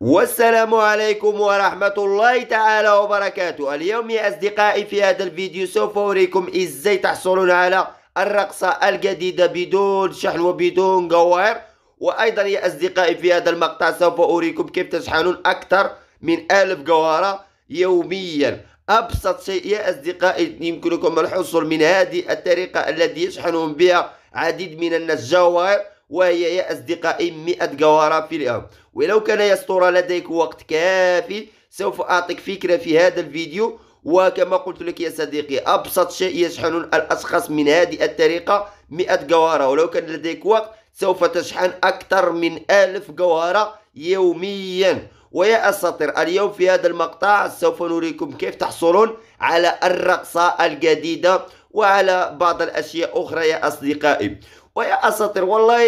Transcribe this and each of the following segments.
والسلام عليكم ورحمة الله تعالى وبركاته اليوم يا أصدقائي في هذا الفيديو سوف أريكم إزاي تحصلون على الرقصة الجديدة بدون شحن وبدون جوائر وأيضا يا أصدقائي في هذا المقطع سوف أريكم كيف تشحنون أكثر من ألف جوهرة يوميا أبسط شيء يا أصدقائي يمكنكم الحصول من هذه الطريقة التي يشحنون بها عديد من الناس جوائر وهي يا أصدقائي 100 جوهرة في اليوم ولو كان يا لديك وقت كافي سوف أعطيك فكرة في هذا الفيديو وكما قلت لك يا صديقي أبسط شيء يشحن الأشخاص من هذه الطريقة 100 جوهرة ولو كان لديك وقت سوف تشحن أكثر من ألف جوهرة يوميا ويا أساطير اليوم في هذا المقطع سوف نريكم كيف تحصلون على الرقصة الجديدة وعلى بعض الأشياء أخرى يا أصدقائي ويا اساطير والله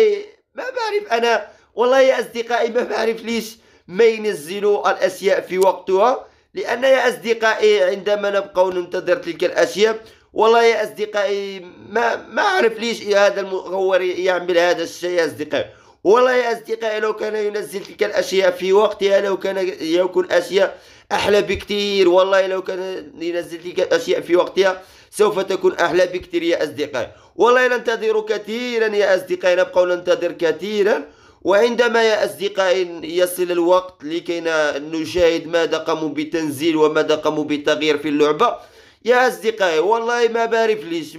ما بعرف انا والله يا اصدقائي ما بعرف ليش ما ينزلوا الاشياء في وقتها لان يا اصدقائي عندما نبقى ننتظر تلك الاشياء والله يا اصدقائي ما ما اعرف ليش هذا المغور يعمل هذا الشيء يا اصدقائي والله يا اصدقائي لو كان ينزل تلك الاشياء في وقتها لو كان يكون اشياء احلى بكثير والله لو كان ينزل تلك الاشياء في وقتها سوف تكون أحلى بكثير يا أصدقائي والله ننتظر كثيرا يا أصدقائي نبقى ننتظر كثيرا وعندما يا أصدقائي يصل الوقت لكي نشاهد ماذا قاموا بتنزيل وماذا قاموا بتغيير في اللعبة يا أصدقائي والله ما بعرف ليش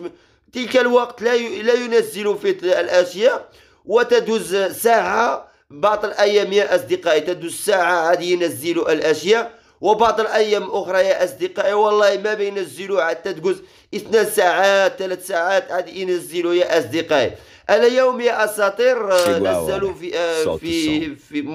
تلك الوقت لا لا ينزل في الأشياء وتدوز ساعة بعض الأيام يا أصدقائي تدوز ساعة عاد ينزلوا الأشياء وبعض الأيام أخرى يا أصدقائي والله ما بينزلوا حتى تجوز اثنان ساعات ثلاث ساعات عاد ينزلوا يا أصدقائي يوم يا أساطير آه، نزلوا آه، في في في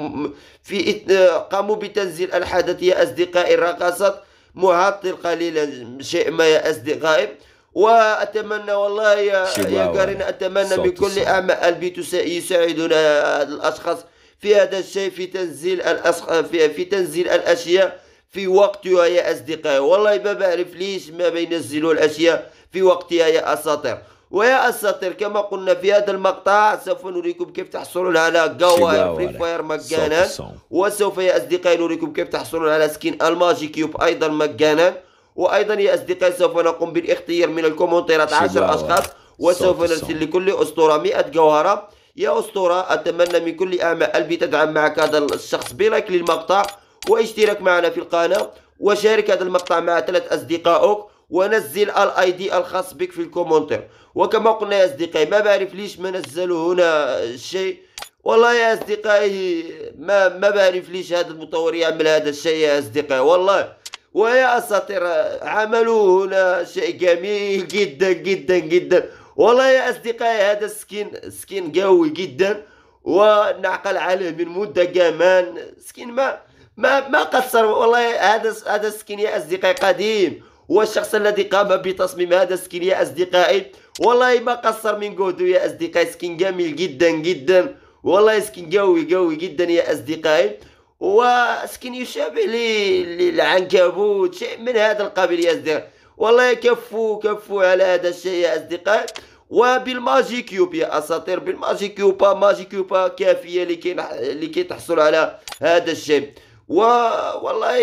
في آه، قاموا بتنزيل الحدث يا أصدقائي الرقصات معطل قليلا شيء ما يا أصدقائي واتمنى والله يا يا كارين اتمنى بكل اعمال البيت يساعدنا الاشخاص في هذا الشيء في تنزيل الأسخ... في... في تنزيل الاشياء في وقتها يا أصدقائي والله ما بعرف ليش ما بينزلوا الأشياء في وقتها يا أساطير ويا أساطير كما قلنا في هذا المقطع سوف نريكم كيف تحصلون على جواهر فري فاير مجانا وسوف يا أصدقائي نريكم كيف تحصلون على سكين الماجي كيوب أيضا مجانا وأيضا يا أصدقائي سوف نقوم بالاختيار من الكومنتيرات 10 أشخاص وسوف نرسل لكل أسطورة 100 جوهرة يا أسطورة أتمنى من كل أعمى قلبي تدعم معك هذا الشخص بلايك للمقطع واشترك معنا في القناة وشارك هذا المقطع مع ثلاث أصدقائك ونزل الاي دي الخاص بك في الكومنتر وكما قلنا يا أصدقائي ما بعرف ليش ما نزلوا هنا الشيء والله يا أصدقائي ما ما بعرف ليش هذا المطور يعمل هذا الشيء يا أصدقائي والله ويا أساطير عملوا هنا شيء جميل جدا جدا جدا والله يا أصدقائي هذا السكين سكين قوي جدا ونعقل عليه من مدة كمان سكين ما ما ما قصر والله هذا هذا السكين يا اصدقائي قديم هو الشخص الذي قام بتصميم هذا السكين يا اصدقائي والله ما قصر من جهده يا اصدقائي سكين جميل جدا جدا والله سكين قوي قوي جدا يا اصدقائي وسكين يشابه للعنكبوت شيء من هذا القبيل يا اصدقائي والله كفو كفو على هذا الشيء يا اصدقائي وبالماجي كيوب يا اساطير بالماجي كيوبا ماجي كيوبا كافيه لكي لكي تحصل على هذا الشيء والله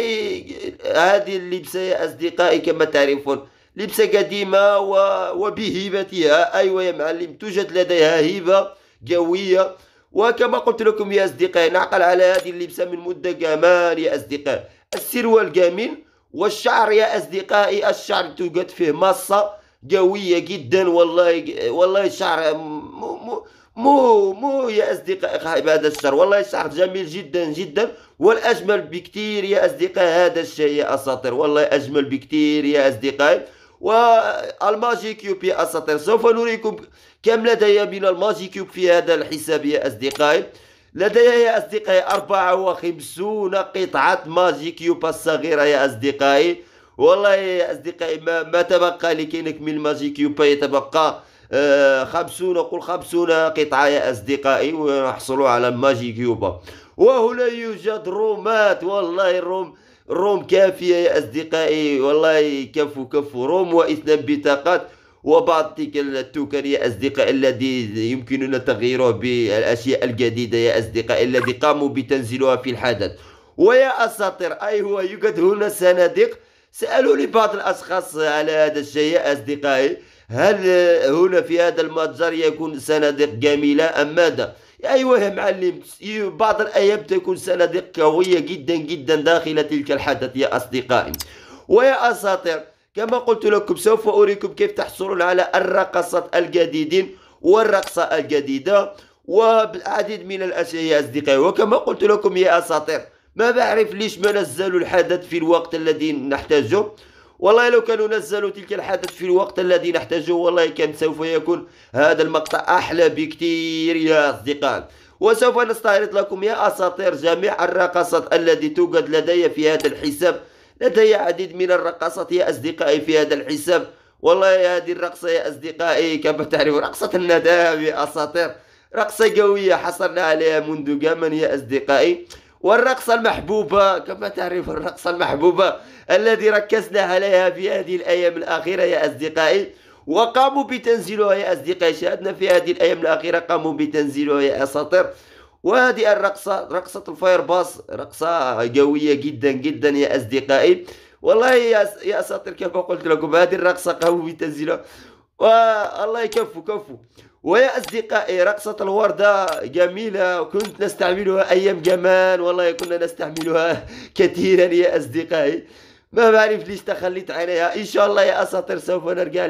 هذه اللبسة يا أصدقائي كما تعرفون لبسة قديمة وبهيبتها أيوة يا معلم توجد لديها هيبة قوية وكما قلت لكم يا أصدقائي نعقل على هذه اللبسة من مدة كمان يا أصدقائي السروال جميل والشعر يا أصدقائي الشعر توجد فيه مصة قوية جدا والله والله الشعر مو مو يا اصدقائي غائب هذا الشهر والله الشهر جميل جدا جدا والأجمل بكثير يا أصدقاء هذا الشيء يا أساطير والله أجمل بكثير يا أصدقائي والماجي كيوب يا أساطير سوف نريكم كم لدي من الماجي كيوب في هذا الحساب يا أصدقائي لدي يا أصدقائي 54 قطعة ماجي كيوب الصغيرة يا أصدقائي والله يا أصدقائي ما, ما تبقى لكينك من الماجي كيوب يتبقى آه، خمسون قل خمسون قطعة يا أصدقائي ونحصلوا على ماجي كيوبا وهنا يوجد رومات والله الروم روم كافية يا أصدقائي والله كفو كفو روم وإثنان بطاقات وبعض تلك التوكر يا أصدقائي الذي يمكننا تغييره بالأشياء الجديدة يا أصدقائي الذي قاموا بتنزيلها في الحدث ويا أساطير هو يوجد هنا صناديق سألوني بعض الأشخاص على هذا الشيء يا أصدقائي هل هنا في هذا المتجر يكون صناديق جميلة أم ماذا؟ أيوة يا معلم بعض الأيام تكون صناديق قوية جدا جدا داخل تلك الحدث يا أصدقائي ويا أساطير كما قلت لكم سوف أريكم كيف تحصلون على الرقصة الجديدين والرقصة الجديدة والعديد من الأشياء يا أصدقائي وكما قلت لكم يا أساطير ما بعرف ليش ما نزلوا الحدث في الوقت الذي نحتاجه والله لو كانوا نزلوا تلك الحدث في الوقت الذي نحتاجه والله كان سوف يكون هذا المقطع أحلى بكثير يا أصدقاء وسوف نستعرض لكم يا أساطير جميع الرقصات التي توجد لدي في هذا الحساب لدي عديد من الرقصات يا أصدقائي في هذا الحساب والله هذه الرقصة يا أصدقائي كما تعرفوا رقصة الندام يا أساطير رقصة قوية حصلنا عليها منذ زمن يا أصدقائي والرقصة المحبوبة كما تعرف الرقصة المحبوبة الذي ركزنا عليها في هذه الأيام الأخيرة يا أصدقائي وقاموا بتنزيلها يا أصدقائي شاهدنا في هذه الأيام الأخيرة قاموا بتنزيلها يا أساطير وهذه الرقصة رقصة الفاير باس رقصة قوية جدا جدا يا أصدقائي والله يا أساطير كما قلت لكم هذه الرقصة قاموا بتنزيلها والله كفو كفو ويا أصدقائي رقصة الوردة جميلة كنت نستعملها أيام جمال والله كنا نستعملها كثيرا يا أصدقائي ما بعرف ليش تخليت عليها إن شاء الله يا أساطير سوف نرجع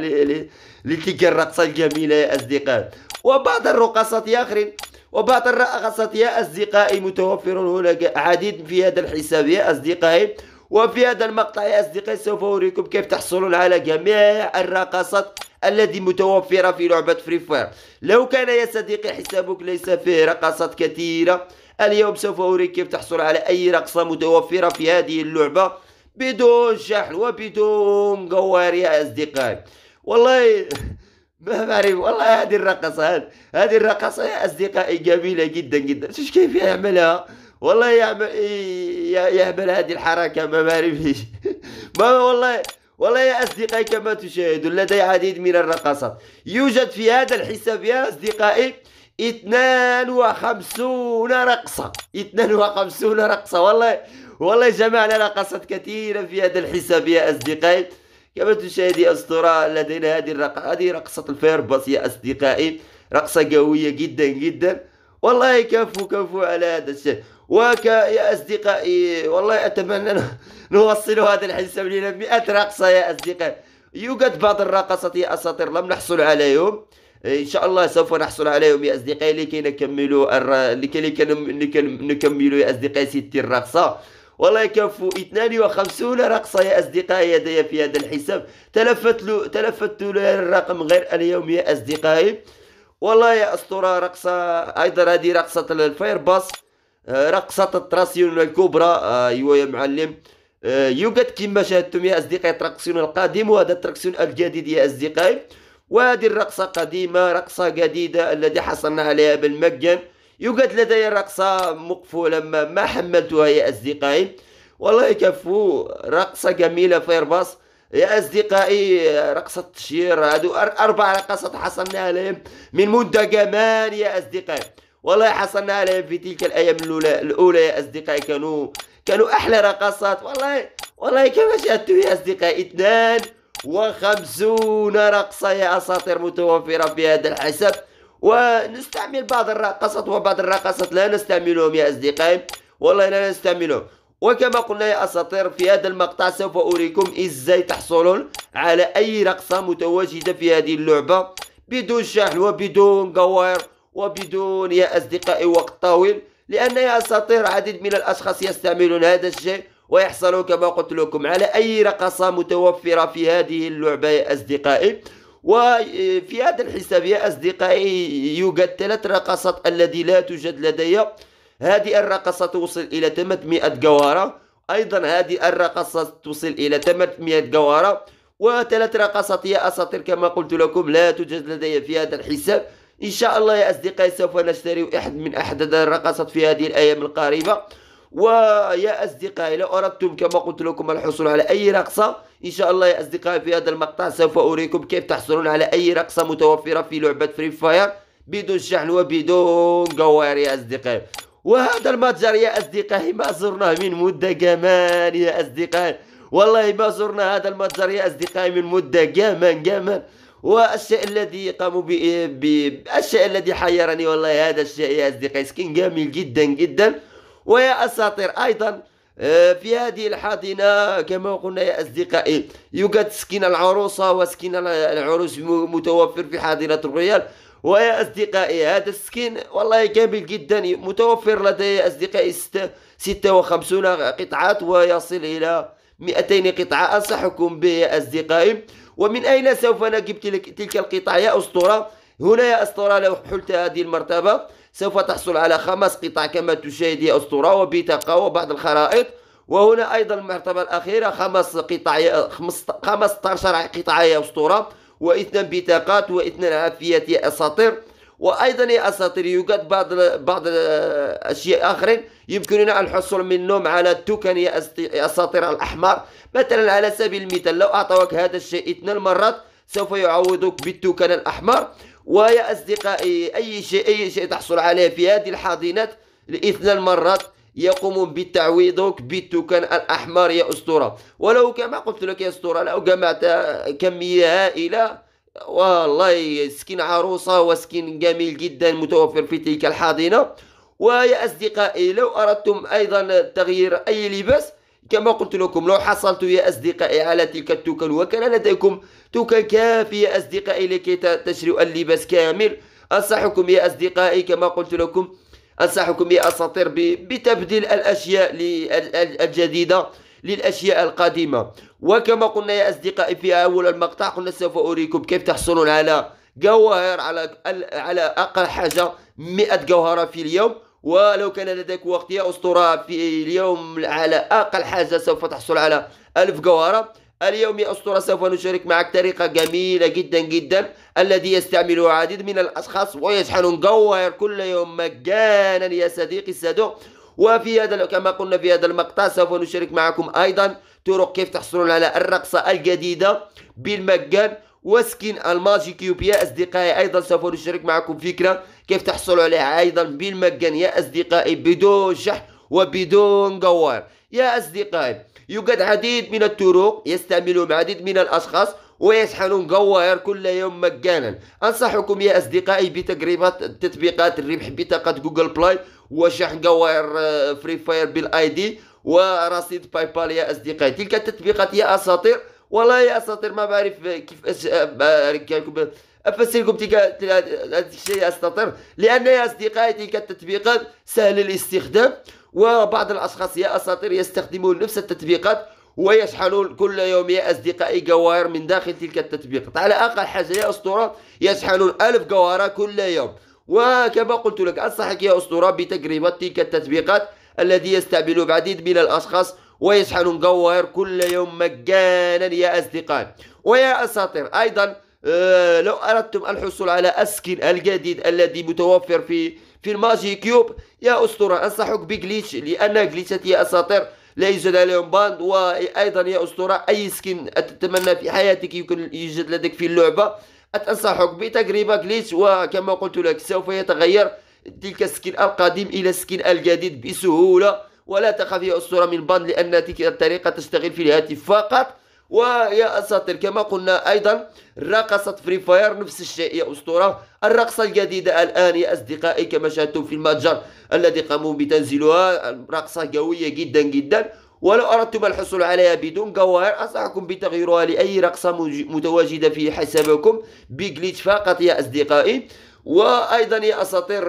لتلك الرقصة الجميلة يا أصدقائي وبعض الرقصات آخرين وبعض الرقصات يا أصدقائي متوفر هناك عديد في هذا الحساب يا أصدقائي وفي هذا المقطع يا أصدقائي سوف أوريكم كيف تحصلون على جميع الرقصات التي متوفرة في لعبة فري فاير لو كان يا صديقي حسابك ليس فيه رقصات كثيرة اليوم سوف أوريك كيف تحصل على أي رقصة متوفرة في هذه اللعبة بدون شحن وبدون قوار يا أصدقائي والله ما بعرف والله هذه الرقصة هذه الرقصة يا أصدقائي جميلة جدا جدا شوف كيف يعملها والله يعمل يعمل هذه الحركه ما بعرفش ما والله والله يا أصدقائي كما تشاهدون لدي عديد من الرقصات يوجد في هذا الحساب يا أصدقائي 52 رقصة 52 رقصة والله والله جمعنا رقصات كثيرة في هذا الحساب يا أصدقائي كما تشاهد يا أسطورة لدينا هذه الرقصة هذه رقصة الفيرباص يا أصدقائي رقصة قوية جدا جدا والله كفو كفو على هذا الشيء وك يا أصدقائي والله أتمنى نوصل هذا الحساب لنا 100 رقصة يا أصدقائي يوجد بعض الرقصات يا أساطير لم نحصل عليهم ان شاء الله سوف نحصل عليهم يا اصدقائي لكي نكملوا الر... لكي نكملوا يا اصدقائي 60 رقصه والله يكفوا 52 رقصه يا اصدقائي يدي في هذا الحساب تلفت له تلفت له الرقم غير اليوم يا اصدقائي والله يا اسطوره رقصه ايضا هذه رقصه الفاير باص رقصة التراسيون الكبرى آه، ايوا يا معلم آه، يوجد كما شاهدتم يا اصدقائي التراكسيون القادم وهذا التراكسيون الجديد يا اصدقائي وهذه الرقصة قديمة رقصة جديدة التي حصلنا عليها بالمجان يوجد لدي رقصة مقفولة ما, ما حملتها يا أصدقائي والله كفو رقصة جميلة فيرباص يا أصدقائي رقصة التشير هذه أربع رقصات حصلنا عليهم من مدة جمال يا أصدقائي والله حصلنا عليها في تلك الايام الاولى الاولى يا اصدقائي كانوا كانوا احلى رقصات والله والله كما شاهدتوا يا اصدقائي اثنان وخمسون رقصة يا أساطير متوفرة في هذا الحساب ونستعمل بعض الرقصات وبعض الرقصات لا نستعملهم يا أصدقائي والله لا نستعملهم وكما قلنا يا أساطير في هذا المقطع سوف أريكم إزاي تحصلون على أي رقصة متواجدة في هذه اللعبة بدون شحن وبدون قوائر وبدون يا أصدقائي وقت طويل لأن يا أساطير عديد من الأشخاص يستعملون هذا الشيء ويحصلوا كما قلت لكم على أي رقصة متوفرة في هذه اللعبة يا أصدقائي وفي هذا الحساب يا أصدقائي يوجد ثلاث رقصات الذي لا توجد لدي هذه الرقصة توصل إلى 800 جوارة أيضا هذه الرقصة توصل إلى 800 جوارة وثلاث رقصات يا أساطير كما قلت لكم لا توجد لدي في هذا الحساب ان شاء الله يا اصدقائي سوف نشتري احد من احد الرقصات في هذه الايام القريبه ويا أصدقائي لو أردتم كما قلت لكم الحصول على أي رقصة إن شاء الله يا أصدقائي في هذا المقطع سوف أريكم كيف تحصلون على أي رقصة متوفرة في لعبة فري فاير بدون شحن وبدون قوار يا أصدقائي وهذا المتجر يا أصدقائي ما زرناه من مدة كمان يا أصدقائي والله ما زرنا هذا المتجر يا أصدقائي من مدة كمان كمان والشيء الذي قاموا ب الشيء الذي حيرني والله هذا الشيء يا أصدقائي سكين جميل جدا جدا ويا أساطير أيضا آه، في هذه الحاضنة كما قلنا يا أصدقائي يوجد سكين العروسة وسكين العروس متوفر في حاضنة الريال ويا أصدقائي هذا السكين والله جميل جدا متوفر لدي أصدقائي 56 قطعات ويصل إلى 200 قطعة أنصحكم به يا أصدقائي ومن أين سوف نجيب تلك القطع يا أسطورة هنا يا أسطورة لو حلت هذه المرتبة سوف تحصل على خمس قطع كما تشاهد يا أسطورة وبطاقة وبعض الخرائط وهنا أيضا المرتبة الأخيرة خمس قطع 15 قطع يا أسطورة واثنان بطاقات واثنان عافية يا أساطير وايضا يا اساطير يوجد بعض بعض اشياء اخرين يمكننا الحصول منهم على التوكن يا اساطير الاحمر مثلا على سبيل المثال لو اعطوك هذا الشيء اثنين مرات سوف يعوضك بالتوكن الاحمر ويا اصدقائي اي شيء اي شيء تحصل عليه في هذه الحاضنات الاثنين مرات يقوم بتعويضك بالتوكن الاحمر يا اسطوره ولو كما قلت لك يا اسطوره لو جمعت كميه هائله والله سكن عروسة وسكن جميل جدا متوفر في تلك الحاضنة ويا أصدقائي لو أردتم أيضا تغيير أي لباس كما قلت لكم لو حصلت يا أصدقائي على تلك التوكل وكان لديكم توكل كافي يا أصدقائي لكي تشتروا اللباس كامل أنصحكم يا أصدقائي كما قلت لكم أنصحكم يا أساطير بتبديل الأشياء الجديدة للأشياء القديمة وكما قلنا يا أصدقائي في أول المقطع قلنا سوف أريكم كيف تحصلون على جواهر على على أقل حاجة 100 جوهرة في اليوم ولو كان لديك وقت يا أسطورة في اليوم على أقل حاجة سوف تحصل على 1000 جوهرة اليوم يا أسطورة سوف نشارك معك طريقة جميلة جدا جدا الذي يستعمله عديد من الأشخاص ويشحنون جواهر كل يوم مجانا يا صديقي الصدوق وفي هذا كما قلنا في هذا المقطع سوف نشارك معكم أيضا طرق كيف تحصلون على الرقصة الجديدة بالمجان وسكين الماجيك يوبيا أصدقائي أيضا سوف نشارك معكم فكرة كيف تحصلوا عليها أيضا بالمجان يا أصدقائي بدون شحن وبدون جوار يا أصدقائي يوجد عديد من الطرق يستعملهم عديد من الأشخاص ويشحنون جواهر كل يوم مجانا انصحكم يا اصدقائي بتجربه تطبيقات الربح بطاقه جوجل بلاي وشحن جوائر فري فاير بالاي دي ورصيد باي بال يا اصدقائي تلك التطبيقات يا اساطير والله يا اساطير ما بعرف كيف أش... آه، افسر لكم تلك الشيء يا اساطير لان يا اصدقائي تلك التطبيقات سهل الاستخدام وبعض الاشخاص يا اساطير يستخدمون نفس التطبيقات ويشحنون كل يوم يا أصدقائي جوائر من داخل تلك التطبيقات على أقل حاجة يا أسطورة يشحنون 1000 جوهرة كل يوم وكما قلت لك أنصحك يا أسطورة بتجربة تلك التطبيقات الذي يستعمله العديد من الأشخاص ويشحن مجوهر كل يوم مجانا يا أصدقائي ويا أساطير أيضا آه، لو أردتم الحصول على أسكن الجديد الذي متوفر في في الماجي كيوب يا أسطورة أنصحك بجليتش لأن جليتشات يا أساطير لا يوجد عليهم باند وأيضا يا أسطورة أي سكن تتمنى في حياتك يمكن يوجد لديك في اللعبة أتنصحك بتجربة جليتش وكما قلت لك سوف يتغير تلك السكين القديم إلى السكين الجديد بسهولة ولا تخاف يا أسطورة من بان لأن تلك الطريقة تشتغل في الهاتف فقط ويا اساطير كما قلنا ايضا رقصة فري فاير نفس الشيء يا اسطوره الرقصه الجديده الان يا اصدقائي كما شاهدتم في المتجر الذي قاموا بتنزيلها رقصه قويه جدا جدا ولو أردتم الحصول عليها بدون جواهر أنصحكم بتغييرها لأي رقصة متواجدة في حسابكم بجليتش فقط يا أصدقائي وأيضا يا أساطير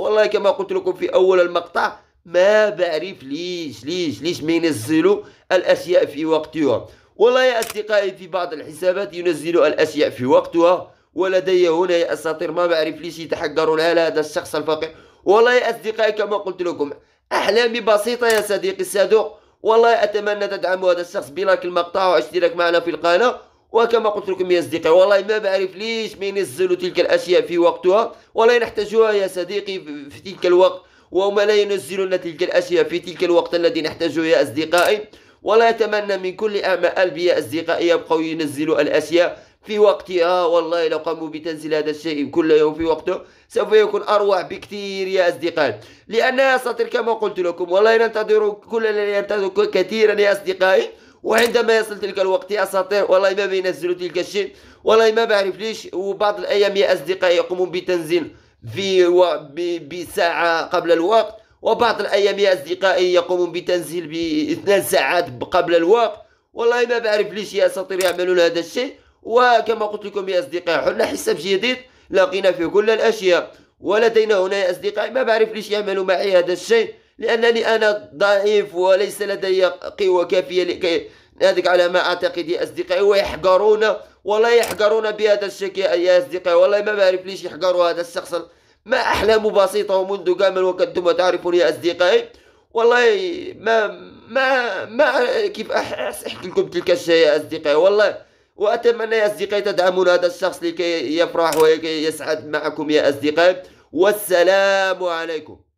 والله كما قلت لكم في أول المقطع ما بعرف ليش ليش ليش ما ينزلوا الأشياء في وقتها والله يا أصدقائي في بعض الحسابات ينزلوا الأشياء في وقتها ولدي هنا يا أساطير ما بعرف ليش يتحقرون على هذا الشخص الفقير والله يا أصدقائي كما قلت لكم أحلامي بسيطة يا صديقي الصدوق والله أتمنى تدعموا هذا الشخص بلايك المقطع واشتراك معنا في القناة وكما قلت لكم يا صديقي والله ما بعرف ليش ما ينزلوا تلك الأشياء في وقتها والله نحتاجها يا صديقي في تلك الوقت وما لا ينزلون تلك الأشياء في تلك الوقت الذي نحتاجه يا أصدقائي ولا أتمنى من كل أعمى قلبي يا أصدقائي يبقوا ينزلوا الأشياء في وقتها آه والله لو قاموا بتنزيل هذا الشيء كل يوم في وقته سوف يكون أروع بكثير يا أصدقائي لأنها ساتر كما قلت لكم والله ننتظر كلنا ننتظر كثيرا يا أصدقائي وعندما يصل تلك الوقت يا اساطير والله ما بينزلوا تلك الشيء والله ما بعرف ليش وبعض الايام يا اصدقائي يقومون بتنزيل في و... ب... بساعه قبل الوقت وبعض الايام يا اصدقائي يقومون بتنزيل باثنان ساعات قبل الوقت والله ما بعرف ليش يا اساطير يعملون هذا الشيء وكما قلت لكم يا أصدقائي حلنا حساب جديد لقينا فيه كل الأشياء ولدينا هنا يا أصدقائي ما بعرف ليش يعملوا معي هذا الشيء لأنني أنا ضعيف وليس لدي قوة كافية لكي هذاك على ما أعتقد يا أصدقائي ويحقرون والله يحقرون بهذا الشكل يا أصدقائي والله ما بعرف ليش يحقروا هذا الشخص ما أحلام بسيطة ومنذ قاما وكنتم تعرفون يا أصدقائي والله ما ما ما كيف أحكي لكم تلك الشيء يا أصدقائي والله وأتمنى يا أصدقائي تدعمون هذا الشخص لكي يفرح ويسعد معكم يا أصدقائي والسلام عليكم